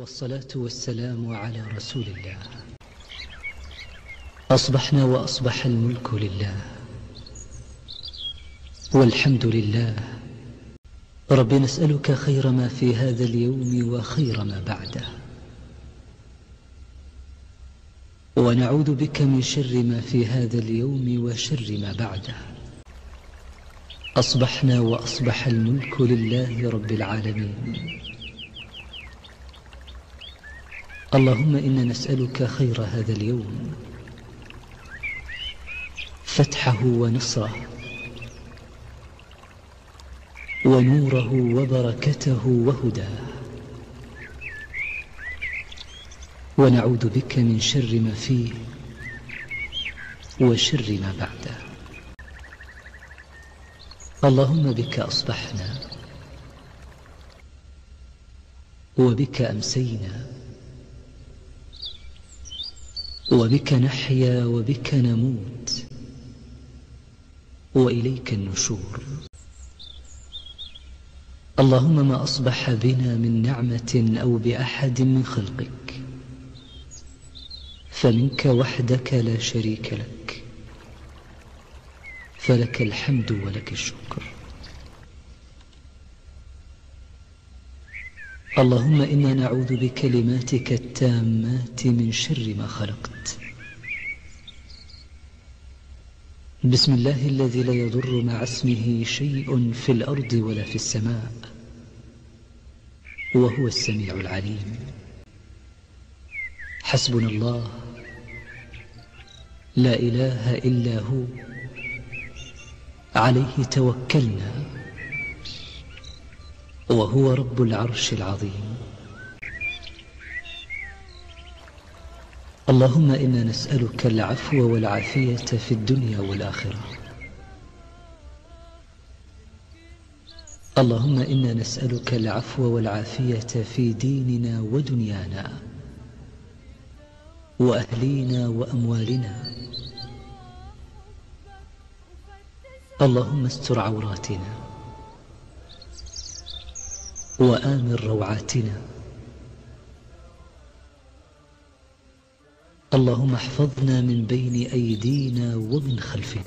والصلاة والسلام على رسول الله أصبحنا وأصبح الملك لله والحمد لله رب نسألك خير ما في هذا اليوم وخير ما بعده ونعوذ بك من شر ما في هذا اليوم وشر ما بعده أصبحنا وأصبح الملك لله رب العالمين اللهم إنا نسألك خير هذا اليوم فتحه ونصره ونوره وبركته وهداه ونعوذ بك من شر ما فيه وشر ما بعده اللهم بك أصبحنا وبك أمسينا وبك نحيا وبك نموت وإليك النشور اللهم ما أصبح بنا من نعمة أو بأحد من خلقك فمنك وحدك لا شريك لك فلك الحمد ولك الشكر اللهم إنا نعوذ بكلماتك التامات من شر ما خلقت بسم الله الذي لا يضر مع اسمه شيء في الأرض ولا في السماء وهو السميع العليم حسبنا الله لا إله إلا هو عليه توكلنا وهو رب العرش العظيم اللهم إنا نسألك العفو والعافية في الدنيا والآخرة اللهم إنا نسألك العفو والعافية في ديننا ودنيانا وأهلينا وأموالنا اللهم استر عوراتنا وآمن روعاتنا اللهم احفظنا من بين أيدينا ومن خلفنا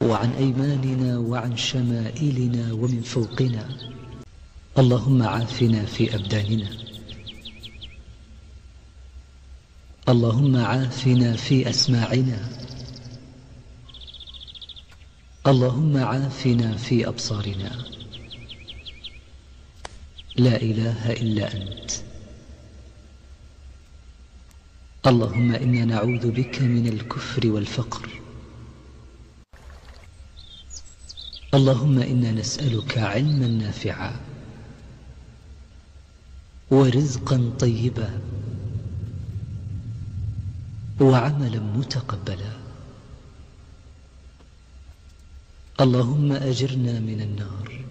وعن أيماننا وعن شمائلنا ومن فوقنا اللهم عافنا في أبداننا اللهم عافنا في أسماعنا اللهم عافنا في أبصارنا لا إله إلا أنت اللهم إنا نعوذ بك من الكفر والفقر اللهم إنا نسألك علما نافعا ورزقا طيبا وعملا متقبلا اللهم أجرنا من النار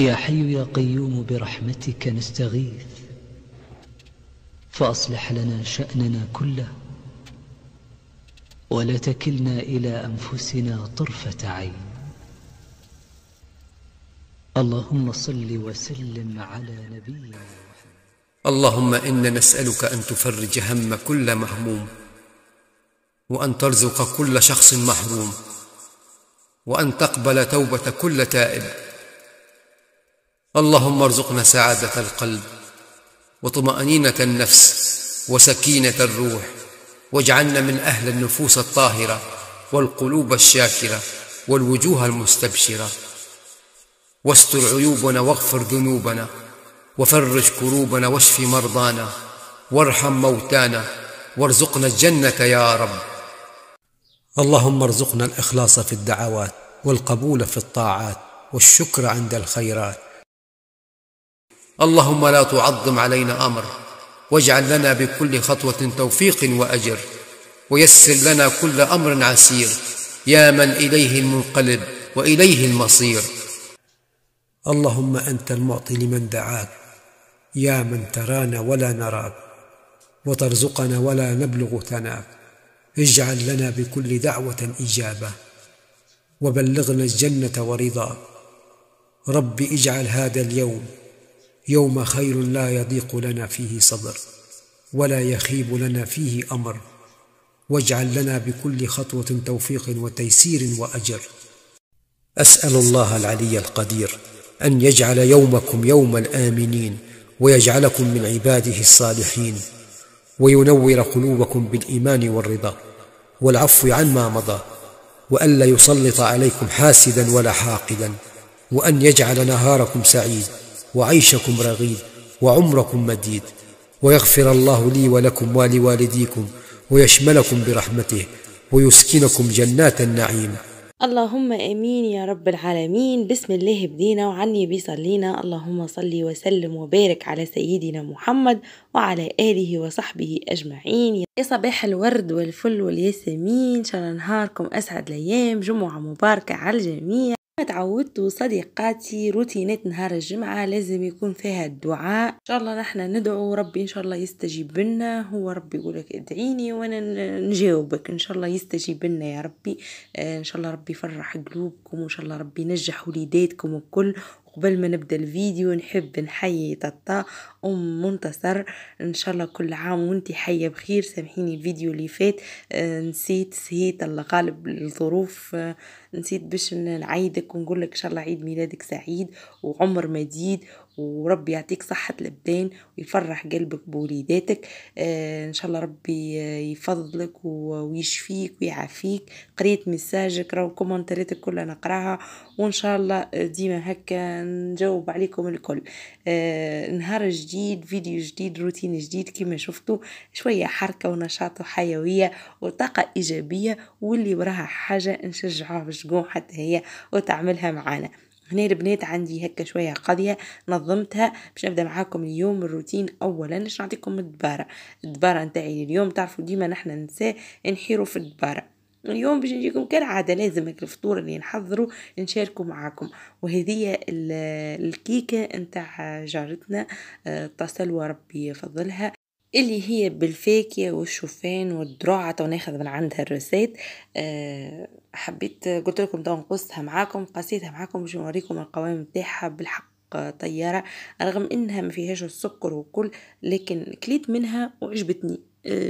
يا حي يا قيوم برحمتك نستغيث فأصلح لنا شأننا كله ولا تكلنا إلى أنفسنا طرفة عين اللهم صل وسلم على نبينا اللهم إنا نسألك أن تفرج هم كل مهموم وأن ترزق كل شخص محروم وأن تقبل توبة كل تائب اللهم ارزقنا سعاده القلب وطمانينه النفس وسكينه الروح واجعلنا من اهل النفوس الطاهره والقلوب الشاكره والوجوه المستبشره واستر عيوبنا واغفر ذنوبنا وفرج كروبنا واشف مرضانا وارحم موتانا وارزقنا الجنه يا رب اللهم ارزقنا الاخلاص في الدعوات والقبول في الطاعات والشكر عند الخيرات اللهم لا تعظم علينا امر واجعل لنا بكل خطوه توفيق واجر ويسر لنا كل امر عسير يا من اليه المنقلب واليه المصير اللهم انت المعطي لمن دعاك يا من ترانا ولا نراك وترزقنا ولا نبلغ ثناك اجعل لنا بكل دعوه اجابه وبلغنا الجنه ورضاك رب اجعل هذا اليوم يوم خير لا يضيق لنا فيه صدر ولا يخيب لنا فيه امر واجعل لنا بكل خطوه توفيق وتيسير واجر اسال الله العلي القدير ان يجعل يومكم يوم الآمنين ويجعلكم من عباده الصالحين وينور قلوبكم بالايمان والرضا والعفو عن ما مضى والا يسلط عليكم حاسدا ولا حاقدا وان يجعل نهاركم سعيد وعيشكم رغيد وعمركم مديد ويغفر الله لي ولكم ولوالديكم ويشملكم برحمته ويسكنكم جنات النعيم اللهم امين يا رب العالمين بسم الله بدينا وعني بيصلينا اللهم صل وسلم وبارك على سيدنا محمد وعلى اله وصحبه اجمعين يا صباح الورد والفل والياسمين ان شاء الله نهاركم اسعد الايام جمعه مباركه على الجميع تعودت صديقاتي روتينات نهار الجمعة لازم يكون فيها الدعاء إن شاء الله نحنا ندعو ربي إن شاء الله يستجيب لنا هو ربي يقولك ادعيني وأنا نجاوبك إن شاء الله يستجيب لنا يا ربي آه، إن شاء الله ربي يفرح قلوبكم وإن شاء الله ربي ينجح وليداتكم الكل قبل ما نبدا الفيديو نحب نحيي طاطا ام منتصر ان شاء الله كل عام وانت حيه بخير سامحيني الفيديو اللي فات آه، نسيت سهيت الغالب الظروف آه، نسيت باش نعيدك ونقول لك ان شاء الله عيد ميلادك سعيد وعمر مديد وربي يعطيك صحة الأبدان ويفرح قلبك بوليداتك آه، إن شاء الله ربي يفضلك ويشفيك ويعافيك قريت مساجك راهو كومنتراتك كلها نقراها وإن شاء الله ديما هكا نجاوب عليكم الكل آه، نهار جديد فيديو جديد روتين جديد كما شفتوا شوية حركة ونشاط وحيوية وطاقة إيجابية واللي وراها حاجة نشجعوها في حتى هي وتعملها معانا هنا البنات عندي هكا شوية قضية نظمتها باش نبدا معاكم اليوم الروتين اولا باش نعطيكم الدبارة الدبارة نتاعي اليوم تعرفوا ديما نحنا نساء نحيروا في الدبارة اليوم باش نجيكم كالعادة لازم الفطور اللي نحضره نشاركه معاكم وهذه الكيكة نتاع جارتنا آه، تسلوى ربي يفضلها اللي هي بالفاكهة والشوفان والدروعة وناخذ من عندها الرسيت آه حبيت قلت لكم تو نقصها معاكم قصيتها معاكم باش نوريكم القوام بتاعها بالحق طيارة رغم انها ما فيهاش السكر وكل لكن كليت منها وعجبتني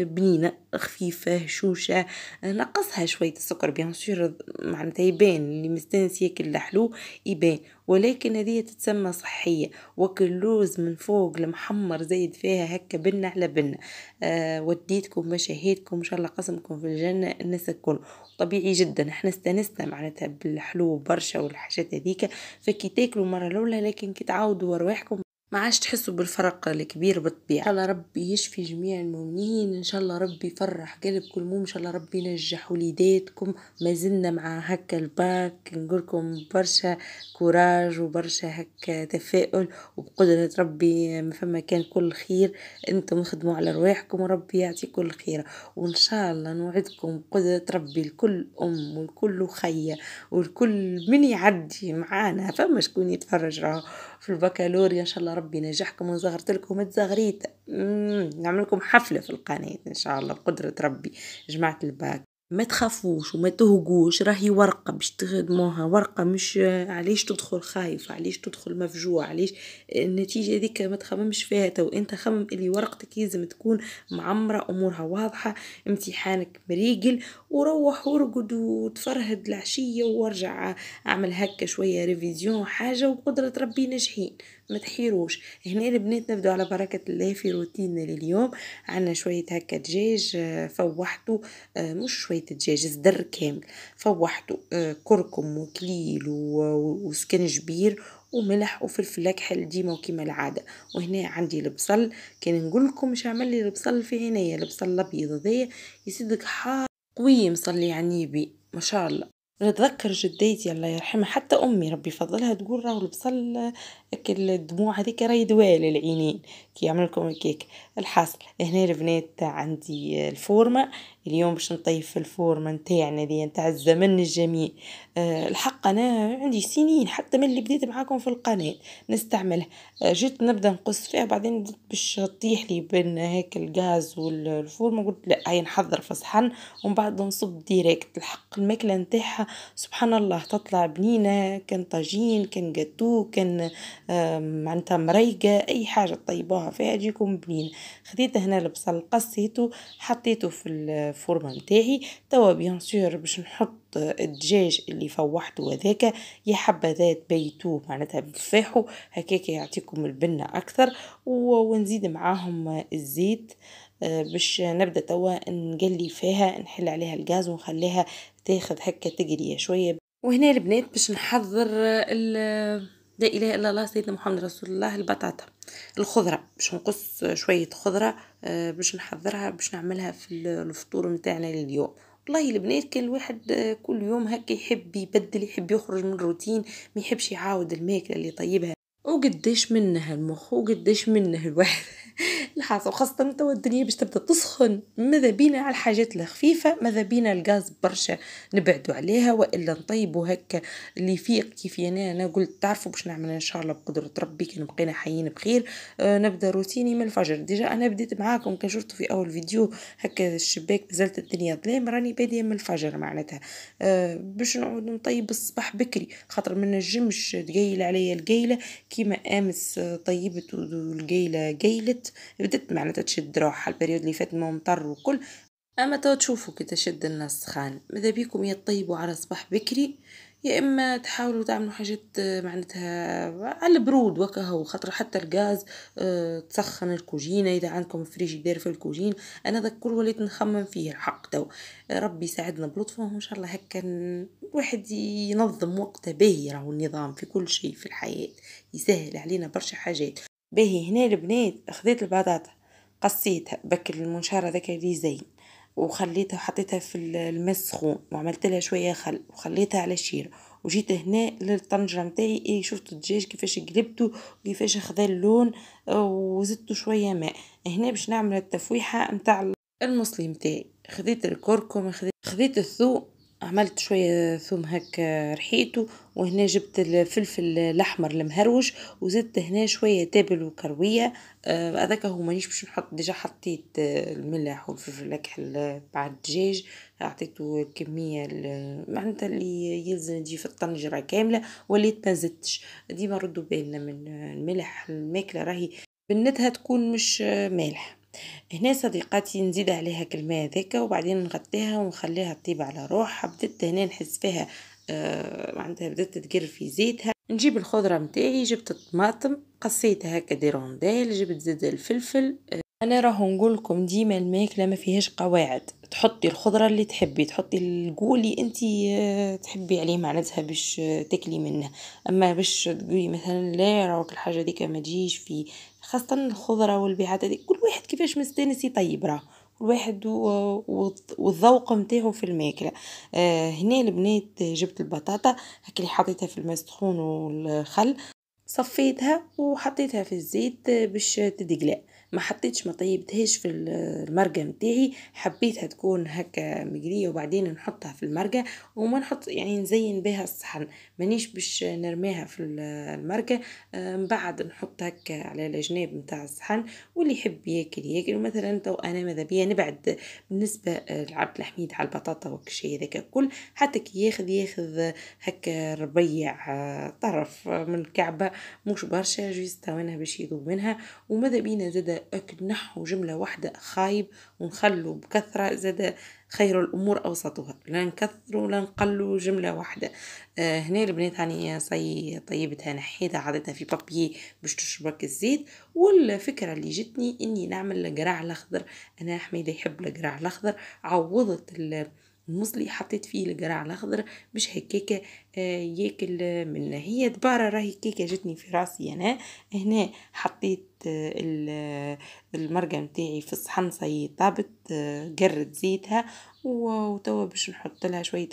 بنينه خفيفه هشوشه نقصها شويه السكر بيان سور معناتها يبان اللي مستانس ياكل الحلو يبان ولكن هذه تتسمى صحيه وكل لوز من فوق المحمر زايد فيها هكا بنه على بنه آه وديتكم مشاهدكم ان شاء الله قسمكم في الجنه الناس الكل طبيعي جدا احنا استانسنا معناتها بالحلو برشا والحاجات هذيك فكي تاكلوا مره الاولى لكن كي تعاودوا ارواحكم ما عادش تحسوا بالفرق الكبير بالطبيعة إن شاء الله ربي يشفي جميع المؤمنين إن شاء الله ربي يفرح قلب كل مو إن شاء الله ربي ينجح وليداتكم ما زلنا مع هكا الباك نقولكم برشا كوراج وبرشا هكا تفاؤل وبقدرة ربي ما فما كان كل خير انتم خدموا على رواحكم وربي يعطي كل خير وان شاء الله نوعدكم بقدرة ربي لكل ام والكل خية والكل من يعدي معانا فما شكون يتفرج راه في البكالوريا ان شاء الله ربي نجحكم ونزغرت لكم تزغريت نعمل لكم حفلة في القناة إن شاء الله بقدرة ربي جماعة الباك ما تخافوش وما تهجوش راهي ورقة باش تخدموها ورقة مش علاش تدخل خايف علاش تدخل مفجوع علاش النتيجة ذيك ما تخممش فيها تو انت خمم اللي ورقتك لازم تكون معمرة امورها واضحة امتحانك مريقل وروح ورقد وتفرهد العشية وارجع اعمل هكا شوية ريفيزيون حاجة وبقدرة ربي ناجحين ما تحيروش هنا البنات نبدو على بركة الله في روتيننا لليوم عنا شوية هكا دجاج آه، فوحته آه، مش شوية دجاج زدر كامل فوحته آه، كركم وكليل وسكنجبير وملح وفلفل اكحل ديما وكيما العاده وهنا عندي البصل كان نقول لكم مش عمل لي البصل في عينيا البصل الابيض هذايا يسدك حار قوي مصلي عنيبي ما شاء الله نتذكر جداتي الله يرحمها حتى أمي ربي يفضلها تقول راهو البصل هاك الدموع هذيك راهي دواء للعينين كي لكم هكاك الحاصل هنا البنات عندي الفورمة اليوم باش في الفورمة نتاعنا دي نتاع الزمن الجميع أه الحق انا عندي سنين حتى من اللي بديت معاكم في القناة نستعملها أه جيت نبدا نقص فيها بعدين بديت باش تطيح لي بين هيك الغاز والفورمة قلت لا هاي نحضر في صحن ومن بعد نصب ديريكت الحق الماكلة نتاعها سبحان الله تطلع بنينة كان طاجين كان جاتو كان معناتها مريقة أي حاجة طيبوها فيها تجيكم بنينة خديت هنا البصل قصيته حطيته في الفورمة متاعي توا بيان سور باش نحط الدجاج اللي فوحته هذاك يا حبذا تبيتوه معناتها بتفاحه هكاك يعطيكم البنه اكثر ونزيد معاهم الزيت باش آه، نبدا توا نقلي فيها نحل عليها الغاز ونخليها تاخذ هكا تجري شويه وهنا البنات باش نحضر لا اله الا الله سيدنا محمد رسول الله البطاطا الخضره باش نقص شويه خضره آه، باش نحضرها باش نعملها في الفطور نتاعنا لليوم والله البنات كان الواحد آه، كل يوم هكا يحب يبدل يحب يخرج من الروتين ما يحبش يعاود الماكله اللي طيبها وقديش منها المخ وقديش منه الواحد الحاصل خاصة توا الدنيا باش تبدا تسخن ماذا بينا على الحاجات الخفيفة ماذا بينا الغاز برشا نبعدو عليها وإلا نطيبو هكا اللي فيق كيف أنا يعني؟ أنا قلت تعرفوا باش نعمل إن شاء الله بقدرة ربي كي بقينا حيين بخير أه نبدا روتيني من الفجر ديجا أنا بديت معاكم كان شفتوا في أول فيديو هكا الشباك مازالت الدنيا ظلام راني بادية من الفجر معناتها أه باش نعود نطيب الصباح بكري خاطر ما نجمش تقيل عليا القيلة كيما أمس طيبت والقيلة قيلت بدت معناتها تشد روحها البريود اللي فات ممطر وكل اما تو تشوفوا كي تشد الناس سخان ماذا بيكم يا تطيبوا على صباح بكري يا اما تحاولوا تعملوا حاجات آه، معناتها على البرود وكهو خاطر حتى الغاز آه، تسخن الكوجينه اذا عندكم فريجيدير في الكوجين انا كل وليت نخمم فيه الحق تو ربي يساعدنا بلطفه وان شاء الله هكا الواحد ينظم وقته باهي راهو النظام في كل شيء في الحياه يسهل علينا برشا حاجات باهي هنا البنات خديت البطاطا قصيتها بكر المنشار هذاك اللي زين وخليتها وحطيتها في الماء السخون وعملت لها شويه خل وخليتها على الشير وجيت هنا للطنجره نتاعي اي شفت الدجاج كيفاش قلبته وكيفاش خذا اللون وزدت شويه ماء هنا باش نعمل التفويحه نتاع المصلي نتاعي خديت الكركم خذيت خديت الثوم عملت شوية ثوم هكا رحيته وهنا جبت الفلفل الاحمر المهروش وزدت هنا شوية تابل وكروية آه، هذاك هو مانيش باش نحط ديجا حطيت آه، الملح والفلفل الاكحل تاع الدجاج اعطيته الكمية معناتها اللي يلزم تجي في الطنجرة كاملة وليت ما زدتش ديما ردوا بالنا من الملح الماكلة راهي بنتها تكون مش مالح هنا صديقاتي نزيد عليها كلمة هذاك وبعدين نغطيها ونخليها تطيب على روحها بدت هنا نحس فيها آه عندها بدات تقر في زيتها نجيب الخضره متاعي جبت الطماطم قصيتها هكا دي رونديل جبت زيت الفلفل آه انا راهو نقول لكم ديما الماكله ما فيهاش قواعد تحطي الخضره اللي تحبي تحطي القول اللي انت آه، تحبي عليه معناتها باش آه، تاكلي منه اما باش تقولي مثلا لا راك الحاجه ديك ما تجيش في خاصة الخضرة والبهات هذه كل واحد كيفاش مستانس يطيب راه كل واحد والذوق نتاعو في الماكلة آه هنا البنات جبت البطاطا هكا اللي حطيتها في الماء السخون والخل صفيتها وحطيتها في الزيت باش تدقلق ما حطيتش ما طيبتهاش في المرقه متاعي حبيتها تكون هكا مقليه وبعدين نحطها في المرقه وما نحط يعني نزين بها الصحن مانيش باش نرميها في المرقه آه، من بعد نحط هكا على الجناب نتاع الصحن واللي يحب ياكل ياكل مثلا تو انا ماذا بيا نبعد بالنسبه لعبد الحميد على البطاطا وكشي هذاك الكل حتى كي ياخذ ياخذ هكا ربيع آه، طرف من الكعبه مش برشا جوست منها باش يذوب منها وماذا بينا زاده اك نحو جملة واحدة خايب ونخلو بكثرة زادة خير الأمور أوسطها لا نكثروا لا نقلوا جملة واحدة آه هنا البنات هاني صي طيبتها نحيتها عادتها في بابي باش تشربك الزيت والفكرة اللي جتني إني نعمل القراع الأخضر أنا حميدة يحب القراع الأخضر عوضت المصلي حطيت فيه القرع الاخضر باش هكاك آه، ياكل منه هي دبارة راهي كيكة جتني في راسي انا هنا حطيت آه، آه، المرقة متاعي في الصحن صي طابت قرد زيتها وتوا باش نحط لها شوية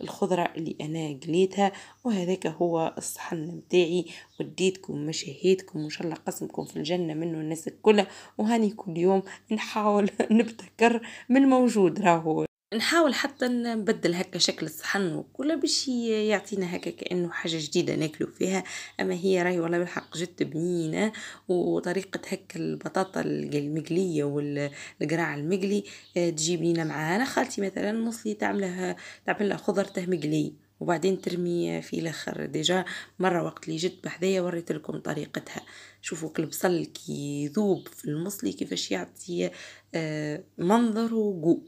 الخضرة اللي انا قليتها وهذاك هو الصحن متاعي وديتكم مشاهيتكم وان شاء الله قسمكم في الجنة منه الناس كلها وهاني كل يوم نحاول نبتكر من موجود راهو نحاول حتى نبدل هكا شكل الصحن وكل باش يعطينا هكا كانه حاجه جديده ناكلو فيها اما هي راهي والله بالحق جد بنينه وطريقه هكا البطاطا المقليه والقراع المقلي آه، تجي بنينه أنا خالتي مثلا مصلي تعملها تعملها خضرته مقلي وبعدين ترمي في الاخر ديجا مره وقت اللي جد بحذايا وريت لكم طريقتها شوفوا البصل كي يذوب في المصلي كيفاش يعطي آه، منظر وجو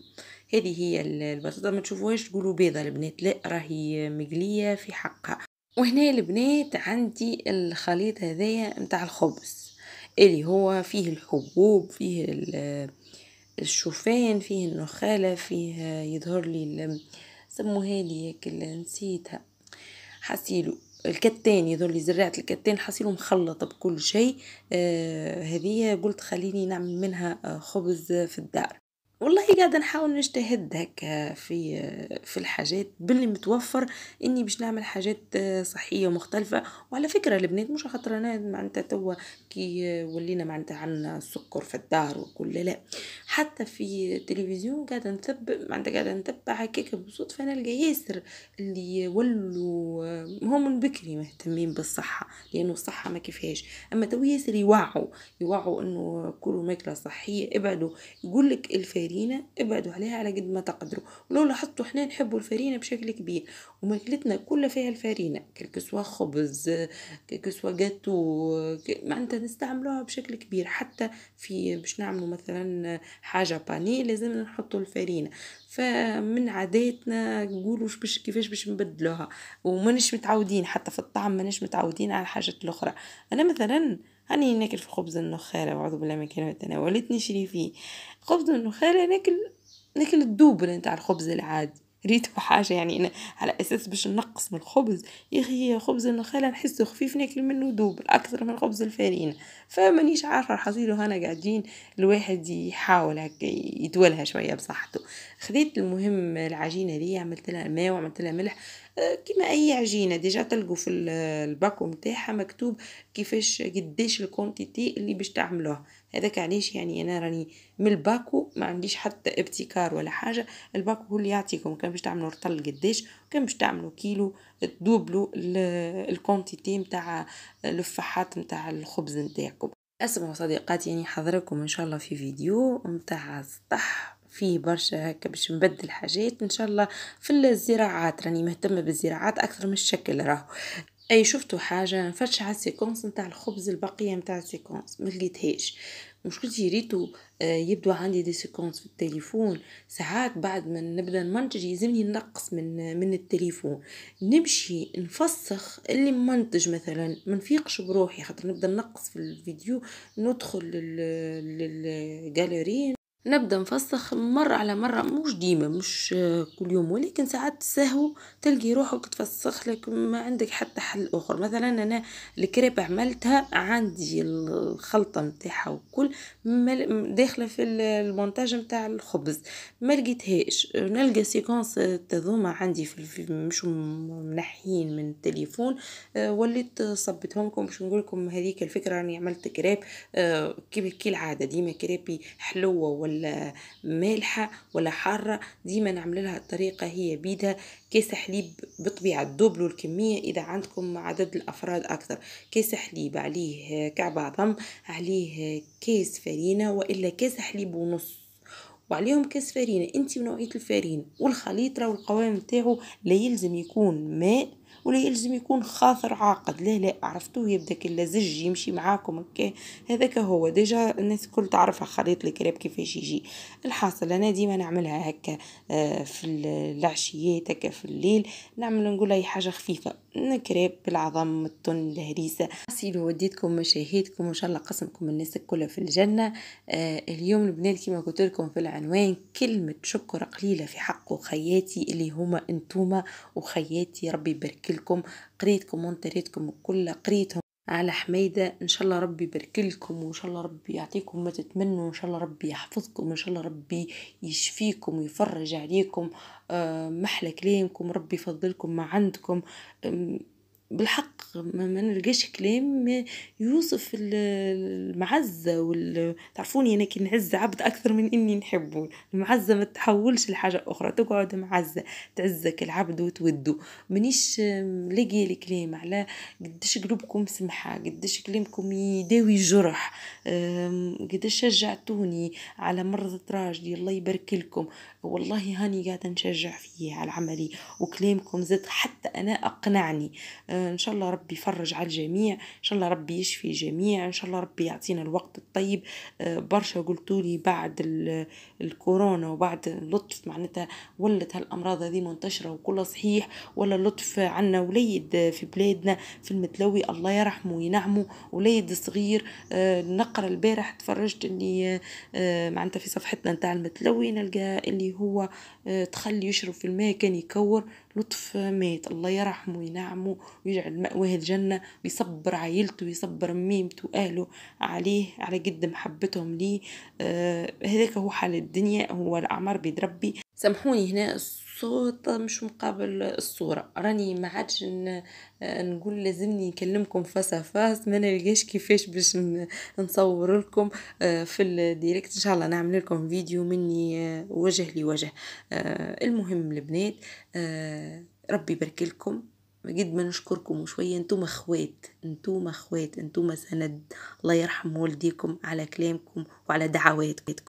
هذه هي البطاطا ما تشوفوهاش تقولوا بيضة البنات لا راهي مقلية في حقها وهنا البنات عندي الخليط هذايا متاع الخبز اللي هو فيه الحبوب فيه الشوفان فيه النخالة فيه يظهر لي سموها لي نسيتها حسيلو الكتان يظهر لي زراعة الكتان حسيلو مخلط بكل شيء آه هذه قلت خليني نعمل منها خبز في الدار والله قاعده نحاول نجتهد هكا في في الحاجات باللي متوفر اني باش نعمل حاجات آه، صحيه ومختلفه وعلى فكره البنات مش خاطر انا معناتها توا كي ولينا معناتها عندنا السكر في الدار وكل لا حتى في التلفزيون قاعده نتبع معناتها قاعده نتبع هكاك بالصدفه نلقى ياسر اللي ولوا آه، هم من بكري مهتمين بالصحه لانه الصحه ما كيفهاش اما تو ياسر يوعوا يوعوا انه كلوا ماكله صحيه ابعدوا يقول لك الفايده الفرينه ابعدوا عليها على قد ما تقدروا ولو لاحظتوا احنا نحبوا الفرينه بشكل كبير وماكلتنا كلها فيها الفرينه كسوا خبز كسوا جاتو معناتها نستعملوها بشكل كبير حتى في باش نعملوا مثلا حاجه باني لازم نحطوا الفرينه فمن عاداتنا نقولوا باش كيفاش باش نبدلوها ومانيش متعودين حتى في الطعم مانيش متعودين على الحاجات الاخرى انا مثلا هني ناكل في خبز النخالة أعوذ بالله من كانوا التناول شري فيه خبز النخالة ناكل ناكل الدوبل نتاع الخبز العادي ريتو حاجة يعني أنا على أساس باش نقص من الخبز يا أخي خبز النخالة نحسه خفيف ناكل منه دوب أكثر من خبز الفارينة فمانيش عارفة حصيله هنا قاعدين الواحد يحاول هكا يدولها شوية بصحته خذيت المهم العجينة دي عملت لها ماء وعملت لها ملح آه، كما اي عجينه ديجا تلقوا في الباكو نتاعها مكتوب كيفاش قديش الكونتيتي اللي باش تعملوها هذاك علاش يعني انا راني من الباكو ما عنديش حتى ابتكار ولا حاجه الباكو هو اللي يعطيكم كان باش تعملوا رطل قداش كان باش تعملوا كيلو تدوبلوا الكونتيتي نتاع الفحات نتاع الخبز نتاعكم اسمعوا صديقاتي يعني حضركم ان شاء الله في فيديو نتاع سطح فيه برشا هكا باش نبدل حاجات ان شاء الله في الزراعات راني مهتمه بالزراعات اكثر من الشكل راهو اي شفتوا حاجه نفتش على السيكونس نتاع الخبز البقيه نتاع السيكونس ما لقيتهاش مشكلتي ريتو آه، يبدو عندي دي سيكونس في التليفون ساعات بعد ما نبدا نمنتج يلزمني نقص من من التليفون نمشي نفسخ اللي منتج مثلا ما نفيقش بروحي خاطر نبدا نقص في الفيديو ندخل للجاليري نبدا نفسخ مرة على مرة مش ديما مش كل يوم ولكن ساعات سهو تلقي روحك تفسخلك ما عندك حتى حل اخر مثلا انا الكريب عملتها عندي الخلطة متاعها وكل داخلة في المونتاج متاع الخبز ما لقيتهاش نلقى سيكونس تذوما عندي في مش منحيين من التليفون وليت صبتهم لكم باش نقول لكم هذيك الفكرة راني عملت كريب آه، كي العادة ديما كريبي حلوة ولا مالحة ولا حارة ديما نعمل لها الطريقة هي بيدها كيس حليب بطبيعة دوبلو الكمية إذا عندكم عدد الأفراد أكثر كيس حليب عليه كعب عظم عليه كيس فرينة وإلا كيس حليب ونص وعليهم كاس فارينة انت ونوعية الفارينة والخليط القوام تاعو لا يلزم يكون ماء ولا يلزم يكون خاطر عاقد لا لا عرفتوه يبدا اللزج يمشي معاكم هكا هذاك هو ديجا الناس الكل تعرفها خليط الكراب كيفاش يجي الحاصل انا ديما نعملها هكا آه، في العشيات هكا في الليل نعمل نقول اي حاجه خفيفه نكراب بالعظم الطن الهريسة أسيل وديتكم مشاهدكم وإن شاء الله قسمكم الناس كلها في الجنة آه اليوم البنات كما قلت لكم في العنوان كلمة شكر قليلة في حق خياتي اللي هما انتوما وخياتي ربي يبارك لكم قريتكم وانتريتكم كلها قريتهم على حميدة ان شاء الله ربي يباركلكم وان شاء الله ربي يعطيكم ما تتمنوا ان شاء الله ربي يحفظكم وان شاء الله ربي يشفيكم ويفرج عليكم آه، محلى كلامكم ربي يفضلكم ما عندكم بالحق ما نلقاش كلام يوصف المعزة وال... تعرفوني انا كي نعز عبد اكثر من اني نحبه المعزة ما تتحولش لحاجة اخرى تقعد معزة تعزك العبد وتوده منيش لقي الكلام على قديش قلوبكم سمحة قديش كلامكم يداوي جرح قديش شجعتوني على مرض راجلي الله يبارك لكم والله هاني قاعدة نشجع فيه على عملي وكلامكم زاد حتى انا اقنعني ان شاء الله ربي يفرج على الجميع ان شاء الله ربي يشفي الجميع ان شاء الله ربي يعطينا الوقت الطيب آه، برشا قلتولي بعد الكورونا وبعد اللطف معناتها ولت هالامراض هذه منتشره وكلها صحيح ولا اللطف عنا وليد في بلادنا في المتلوي الله يرحمه وينعمه وليد صغير آه، نقرا البارح تفرجت اللي آه، معناتها في صفحتنا نتاع المتلوي نلقى اللي هو تخلي يشرب في الماء كان يكور لطف مات الله يرحمه وينعمه ويجعل مأواه الجنة ويصبر عائلته ويصبر ميمته وأهله عليه على قد محبتهم ليه آه هذاك هو حال الدنيا هو الأعمار بيد ربي سامحوني هنا الصوت مش مقابل الصورة راني ما عادش نقول لازمني نكلمكم فاس فاس ما نلقاش كيفاش باش نصور لكم آه، في الديريكت ان شاء الله نعمل لكم فيديو مني آه، وجه لوجه آه، المهم البنات ربي يبارك لكم قد ما نشكركم وشويه انتم اخوات انتم اخوات انتم سند الله يرحم والديكم على كلامكم وعلى دعواتكم